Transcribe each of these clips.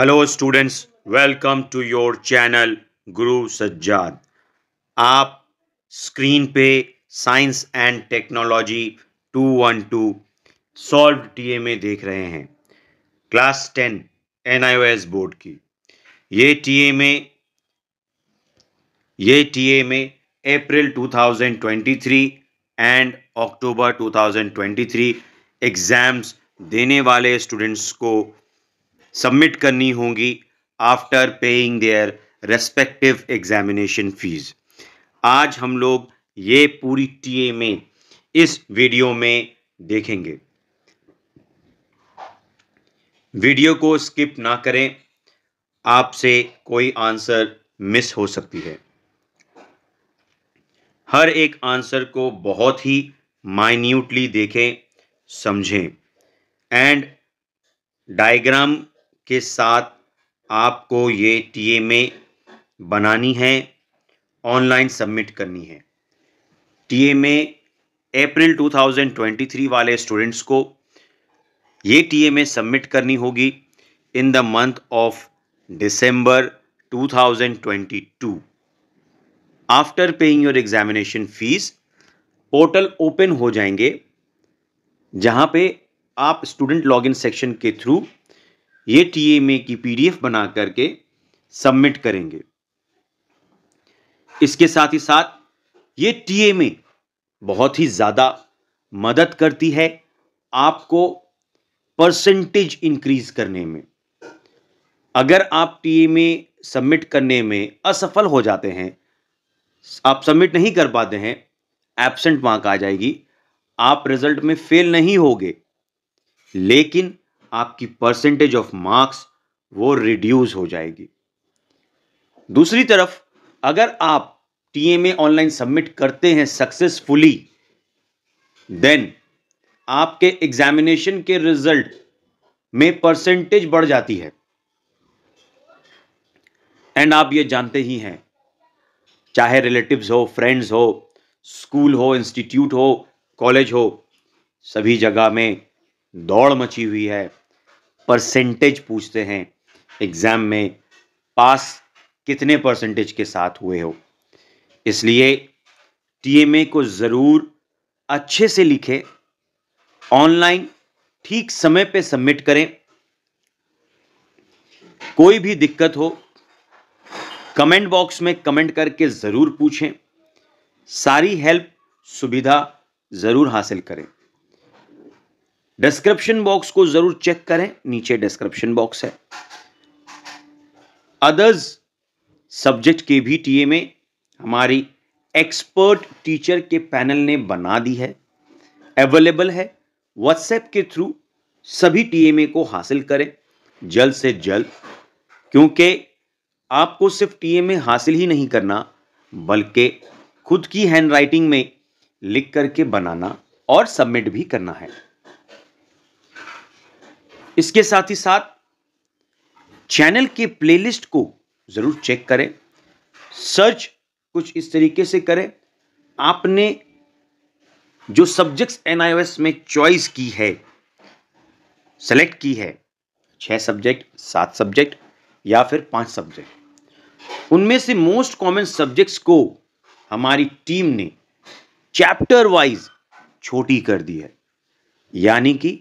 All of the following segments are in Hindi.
hello students welcome to your channel Guru Sajjad आप स्क्रीन पे science and technology 212 solved TMA में देख रहे हैं क्लास 10 एन बोर्ड की ये टी में ये टी में अप्रैल 2023 एंड अक्टूबर 2023 एग्ज़ाम्स देने वाले स्टूडेंट्स को सबमिट करनी होगी after paying their respective examination fees आज हम लोग ये पूरी ए में इस वीडियो में देखेंगे वीडियो को स्किप ना करें आपसे कोई आंसर मिस हो सकती है हर एक आंसर को बहुत ही माइन्यूटली देखें समझें एंड डायग्राम के साथ आपको ये ए बनानी है ऑनलाइन सबमिट करनी है ए अप्रैल 2023 वाले स्टूडेंट्स को ये ए सबमिट करनी होगी in the month of December 2022 after paying your examination fees portal open हो जाएंगे जहां पे आप स्टूडेंट लॉगिन सेक्शन के थ्रू ये टी एम ए की पीडीएफ बना करके सबमिट करेंगे इसके साथ ही साथ ये टी एम ए बहुत ही ज़्यादा मदद करती है आपको परसेंटेज इंक्रीज करने में अगर आप टी एम ए सबमिट करने में असफल हो जाते हैं आप सबमिट नहीं कर पाते हैं एबसेंट मार्क आ जाएगी आप रिजल्ट में फेल नहीं होगे लेकिन आपकी परसेंटेज ऑफ मार्क्स वो रिड्यूस हो जाएगी दूसरी तरफ अगर आप टीएमए ऑनलाइन सबमिट करते हैं सक्सेसफुली देन आपके एग्जामिनेशन के रिजल्ट में परसेंटेज बढ़ जाती है एंड आप ये जानते ही हैं चाहे रिलेटिव्स हो फ्रेंड्स हो स्कूल हो इंस्टीट्यूट हो कॉलेज हो सभी जगह में दौड़ मची हुई है परसेंटेज पूछते हैं एग्ज़ाम में पास कितने परसेंटेज के साथ हुए हो इसलिए टीएमए को ज़रूर अच्छे से लिखें ऑनलाइन ठीक समय पे सबमिट करें कोई भी दिक्कत हो कमेंट बॉक्स में कमेंट करके ज़रूर पूछें सारी हेल्प सुविधा ज़रूर हासिल करें डिस्क्रिप्शन बॉक्स को जरूर चेक करें नीचे डिस्क्रिप्शन बॉक्स है अदर्स सब्जेक्ट के भी टीए में हमारी एक्सपर्ट टीचर के पैनल ने बना दी है अवेलेबल है व्हाट्सएप के थ्रू सभी टीएमए को हासिल करें जल्द से जल्द क्योंकि आपको सिर्फ टीएमए हासिल ही नहीं करना बल्कि खुद की हैंड राइटिंग में लिख करके बनाना और सबमिट भी करना है इसके साथ ही साथ चैनल के प्लेलिस्ट को ज़रूर चेक करें सर्च कुछ इस तरीके से करें आपने जो सब्जेक्ट्स एन में चॉइस की है सेलेक्ट की है छह सब्जेक्ट सात सब्जेक्ट या फिर पांच सब्जेक्ट उनमें से मोस्ट कॉमन सब्जेक्ट्स को हमारी टीम ने चैप्टर वाइज छोटी कर दी है यानी कि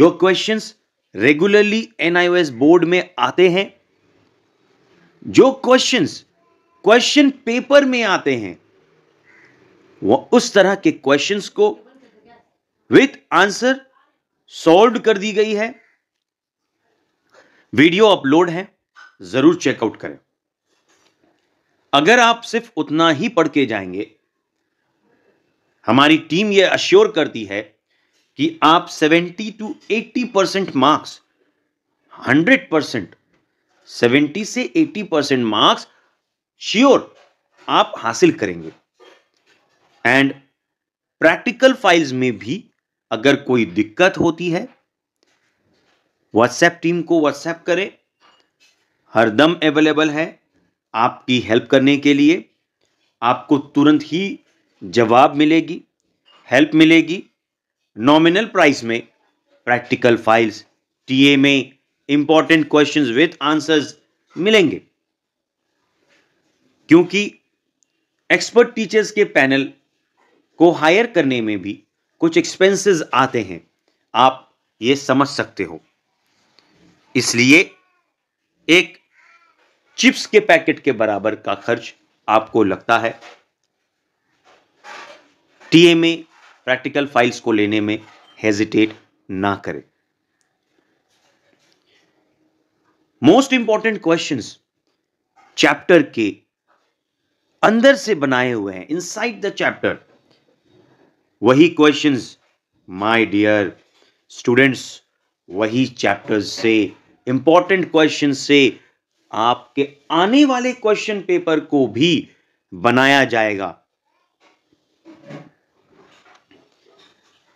जो क्वेश्चंस रेगुलरली एनआईओएस बोर्ड में आते हैं जो क्वेश्चंस क्वेश्चन पेपर में आते हैं वो उस तरह के क्वेश्चंस को विथ आंसर सॉल्व कर दी गई है वीडियो अपलोड है जरूर चेकआउट करें अगर आप सिर्फ उतना ही पढ़ के जाएंगे हमारी टीम यह अश्योर करती है कि आप 70 to 80 percent marks 100 percent seventy से 80 परसेंट मार्क्स श्योर आप हासिल करेंगे एंड प्रैक्टिकल फाइल्स में भी अगर कोई दिक्कत होती है व्हाट्सएप टीम को व्हाट्सएप करें हरदम अवेलेबल है आपकी हेल्प करने के लिए आपको तुरंत ही जवाब मिलेगी हेल्प मिलेगी नॉमिनल प्राइस में प्रैक्टिकल फाइल्स टीए में इंपॉर्टेंट क्वेश्चंस विद आंसर्स मिलेंगे क्योंकि एक्सपर्ट टीचर्स के पैनल को हायर करने में भी कुछ एक्सपेंसेस आते हैं आप ये समझ सकते हो इसलिए एक चिप्स के पैकेट के बराबर का खर्च आपको लगता है टीए में प्रैक्टिकल फाइल्स को लेने में हेजिटेट ना करें मोस्ट इंपॉर्टेंट क्वेश्चन चैप्टर के अंदर से बनाए हुए हैं इनसाइड द चैप्टर वही क्वेश्चन माय डियर स्टूडेंट्स वही चैप्टर से इंपॉर्टेंट क्वेश्चन से आपके आने वाले क्वेश्चन पेपर को भी बनाया जाएगा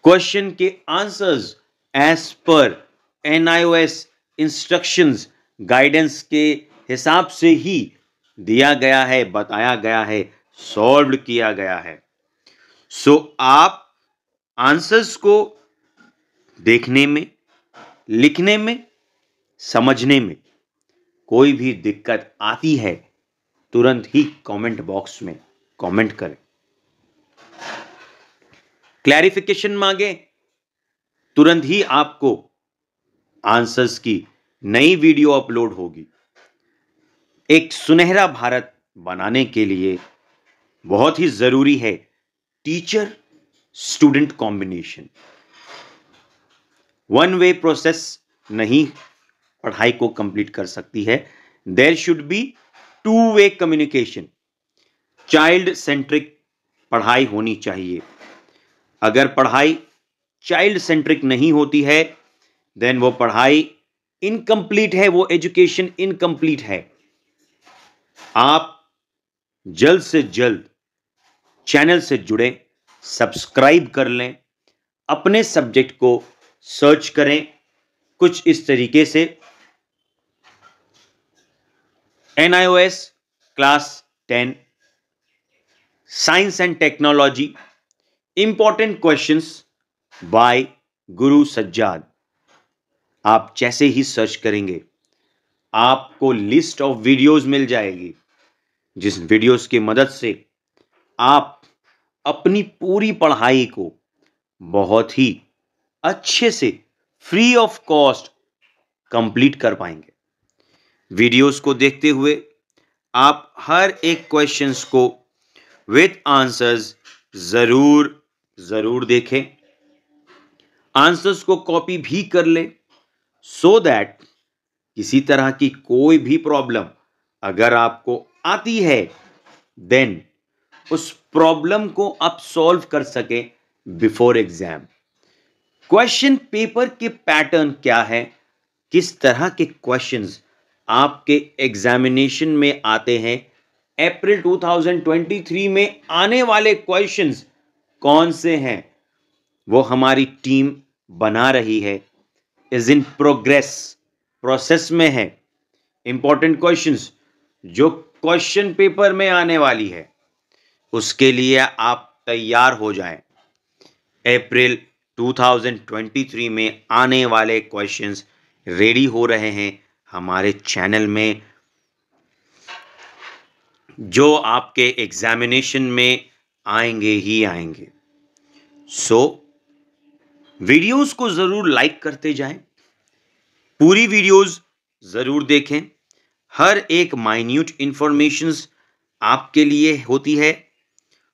क्वेश्चन के आंसर्स एज पर एनआईओएस इंस्ट्रक्शंस गाइडेंस के हिसाब से ही दिया गया है बताया गया है सॉल्व किया गया है सो so, आप आंसर्स को देखने में लिखने में समझने में कोई भी दिक्कत आती है तुरंत ही कमेंट बॉक्स में कमेंट करें क्लैरिफिकेशन मांगे तुरंत ही आपको आंसर्स की नई वीडियो अपलोड होगी एक सुनहरा भारत बनाने के लिए बहुत ही ज़रूरी है teacher student combination one way process नहीं पढ़ाई को कंप्लीट कर सकती है there should be two way communication child centric पढ़ाई होनी चाहिए अगर पढ़ाई चाइल्ड सेंट्रिक नहीं होती है देन वो पढ़ाई इनकम्प्लीट है वो एजुकेशन इनकम्प्लीट है आप जल्द से जल्द चैनल से जुड़ें सब्सक्राइब कर लें अपने सब्जेक्ट को सर्च करें कुछ इस तरीके से an class ten science and technology important question by Guru Sajjad आप जैसे ही सर्च करेंगे आपको लिस्ट ऑफ वीडियोस मिल जाएगी जिस वीडियोस की मदद से आप अपनी पूरी पढ़ाई को बहुत ही अच्छे से फ्री ऑफ कॉस्ट कंप्लीट कर पाएंगे वीडियोस को देखते हुए आप हर एक क्वेश्चंस को विथ आंसर्स ज़रूर जरूर देखें आंसर्स को कॉपी भी कर ले सो so दैट किसी तरह की कोई भी प्रॉब्लम अगर आपको आती है देन उस प्रॉब्लम को आप सॉल्व कर सके बिफोर एग्जाम क्वेश्चन पेपर के पैटर्न क्या है किस तरह के क्वेश्चंस आपके एग्जामिनेशन में आते हैं अप्रैल 2023 में आने वाले क्वेश्चंस कौन से हैं वो हमारी टीम बना रही है इज इन प्रोग्रेस प्रोसेस में है इंपॉर्टेंट क्वेश्चंस जो क्वेश्चन पेपर में आने वाली है उसके लिए आप तैयार हो जाएं अप्रैल 2023 में आने वाले क्वेश्चंस रेडी हो रहे हैं हमारे चैनल में जो आपके एग्जामिनेशन में आएंगे ही आएंगे सो so, वीडियोस को ज़रूर लाइक करते जाएं पूरी वीडियोस ज़रूर देखें हर एक माइन्यूट इंफॉर्मेशन आपके लिए होती है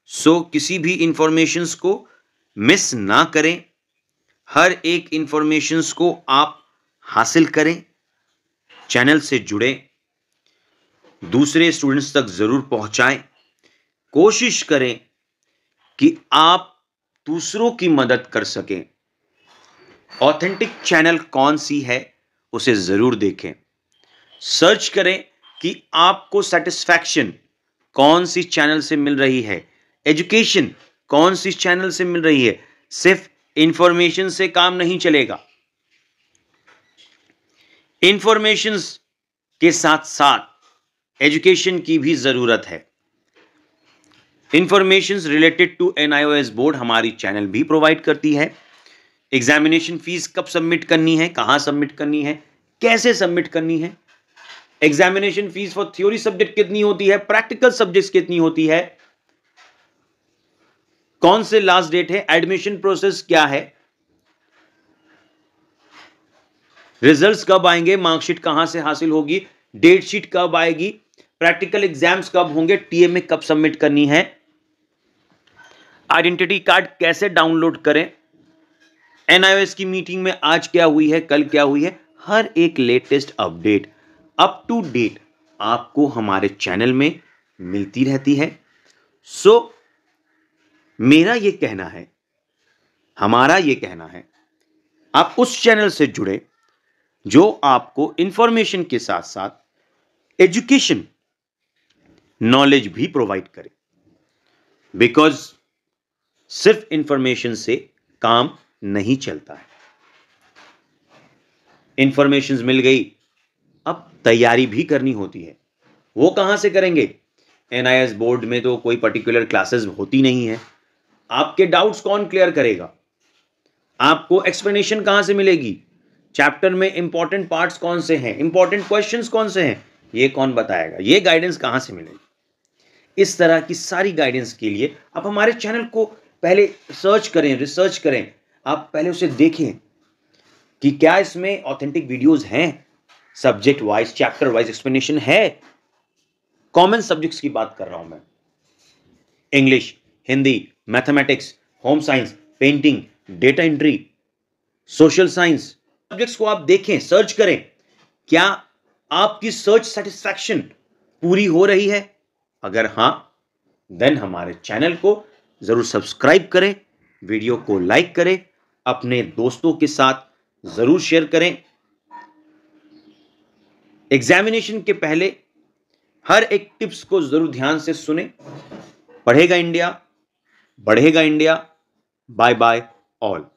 सो so, किसी भी इंफॉर्मेशन को मिस ना करें हर एक इंफॉर्मेशन को आप हासिल करें चैनल से जुड़े दूसरे स्टूडेंट्स तक ज़रूर पहुंचाएं कोशिश करें कि आप दूसरों की मदद कर सकें ऑथेंटिक चैनल कौन सी है उसे ज़रूर देखें सर्च करें कि आपको सेटिस्फैक्शन कौन सी चैनल से मिल रही है एजुकेशन कौन सी चैनल से मिल रही है सिर्फ इंफॉर्मेशन से काम नहीं चलेगा इंफॉर्मेशन के साथ साथ एजुकेशन की भी ज़रूरत है information related to S board हमारी चैनल भी प्रोवाइड करती है एग्जामिनेशन फीस कब सबमिट करनी है कहाँ सबमिट करनी है कैसे सबमिट करनी है examination fees for theory subject कितनी होती है प्रैक्टिकल सब्जेक्ट कितनी होती है कौन से लास्ट डेट है एडमिशन प्रोसेस क्या है रिजल्ट्स कब आएंगे मार्कशीट कहां से हासिल होगी डेट शीट कब आएगी प्रैक्टिकल एग्जाम्स कब होंगे टीएमए कब सबमिट करनी है आइडेंटिटी कार्ड कैसे डाउनलोड करें एनआईओएस की मीटिंग में आज क्या हुई है कल क्या हुई है हर एक latest update up to date आपको हमारे चैनल में मिलती रहती है सो so, मेरा ये कहना है हमारा ये कहना है आप उस चैनल से जुड़े जो आपको इंफॉर्मेशन के साथ साथ एजुकेशन नॉलेज भी प्रोवाइड करे बिकॉज सिर्फ इंफॉर्मेशन से काम नहीं चलता है इंफॉर्मेशन मिल गई अब तैयारी भी करनी होती है वो कहां से करेंगे एनआईएस बोर्ड में तो कोई पर्टिकुलर क्लासेस होती नहीं है आपके डाउट्स कौन क्लियर करेगा आपको एक्सप्लेनेशन कहां से मिलेगी चैप्टर में इंपॉर्टेंट पार्ट्स कौन से हैं इंपॉर्टेंट क्वेश्चंस कौन से हैं ये कौन बताएगा ये गाइडेंस कहां से मिलेगी इस तरह की सारी गाइडेंस के लिए आप हमारे चैनल को पहले सर्च करें रिसर्च करें आप पहले उसे देखें कि क्या इसमें ऑथेंटिक वीडियोस हैं subject wise chapter wise explanation है कॉमन सब्जेक्ट्स की बात कर रहा हूं मैं English Hindi mathematics home science painting data entry social science subjects को आप देखें सर्च करें क्या आपकी सर्च सेटिस्फैक्शन पूरी हो रही है अगर हाँ देन हमारे चैनल को ज़रूर सब्सक्राइब करें वीडियो को लाइक करें अपने दोस्तों के साथ ज़रूर शेयर करें एग्जामिनेशन के पहले हर एक टिप्स को ज़रूर ध्यान से सुने पढ़ेगा इंडिया बढ़ेगा इंडिया बाय बाय ऑल